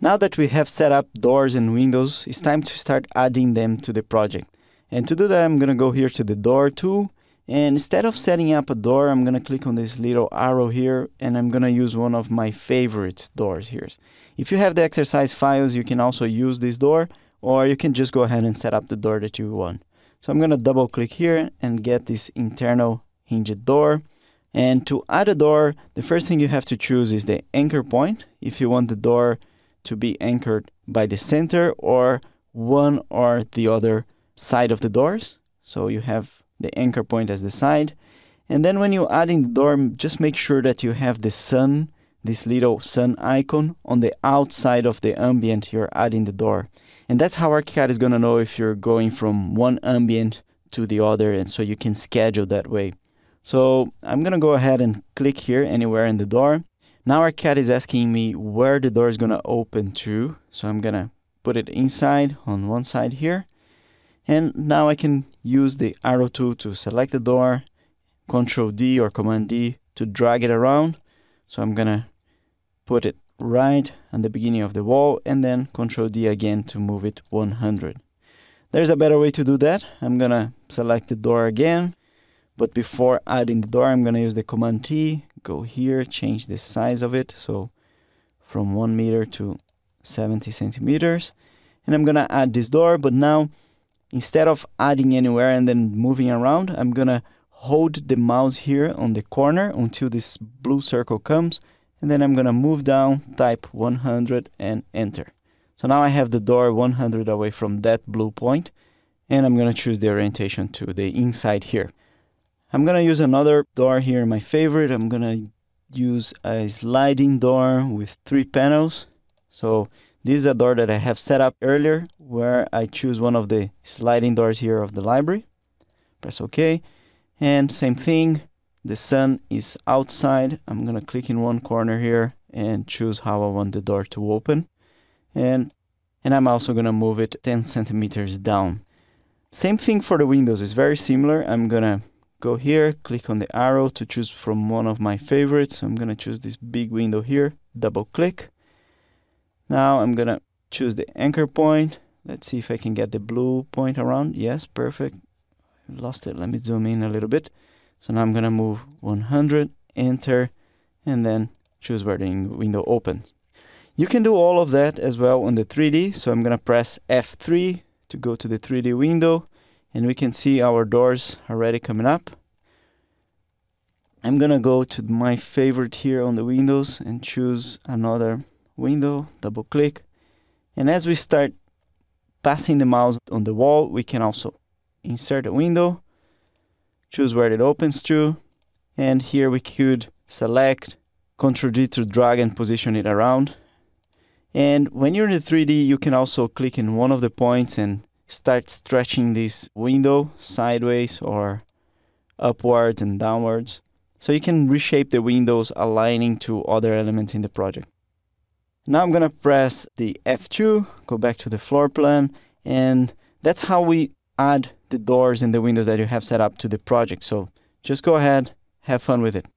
Now that we have set up doors and windows, it's time to start adding them to the project. And to do that, I'm gonna go here to the door tool, and instead of setting up a door, I'm gonna click on this little arrow here, and I'm gonna use one of my favorite doors here. If you have the exercise files, you can also use this door, or you can just go ahead and set up the door that you want. So I'm gonna double click here and get this internal hinged door. And to add a door, the first thing you have to choose is the anchor point. If you want the door to be anchored by the center or one or the other side of the doors. So you have the anchor point as the side. And then when you add in the door, just make sure that you have the sun, this little sun icon on the outside of the ambient you're adding the door. And that's how ArchiCAD is going to know if you're going from one ambient to the other. And so you can schedule that way. So I'm going to go ahead and click here anywhere in the door. Now our cat is asking me where the door is going to open to. So I'm going to put it inside on one side here. And now I can use the arrow tool to select the door, Control D or Command D to drag it around. So I'm going to put it right at the beginning of the wall and then Control D again to move it 100. There's a better way to do that. I'm going to select the door again, but before adding the door, I'm going to use the Command T, go here, change the size of it. So from one meter to 70 centimeters. And I'm gonna add this door, but now instead of adding anywhere and then moving around, I'm gonna hold the mouse here on the corner until this blue circle comes. And then I'm gonna move down, type 100 and enter. So now I have the door 100 away from that blue point, and I'm gonna choose the orientation to the inside here. I'm gonna use another door here, my favorite. I'm gonna use a sliding door with three panels. So this is a door that I have set up earlier where I choose one of the sliding doors here of the library. Press OK. And same thing, the sun is outside. I'm gonna click in one corner here and choose how I want the door to open. And, and I'm also gonna move it 10 centimeters down. Same thing for the windows, it's very similar. I'm gonna go here, click on the arrow to choose from one of my favorites. I'm going to choose this big window here, double click. Now I'm going to choose the anchor point. Let's see if I can get the blue point around. Yes, perfect. Lost it. Let me zoom in a little bit. So now I'm going to move 100, enter, and then choose where the window opens. You can do all of that as well on the 3D. So I'm going to press F3 to go to the 3D window and we can see our doors already coming up. I'm gonna go to my favorite here on the windows and choose another window, double click. And as we start passing the mouse on the wall, we can also insert a window, choose where it opens to, and here we could select, Ctrl G to drag and position it around. And when you're in the 3D, you can also click in one of the points and start stretching this window sideways or upwards and downwards. So you can reshape the windows aligning to other elements in the project. Now I'm gonna press the F2, go back to the floor plan, and that's how we add the doors and the windows that you have set up to the project. So just go ahead, have fun with it.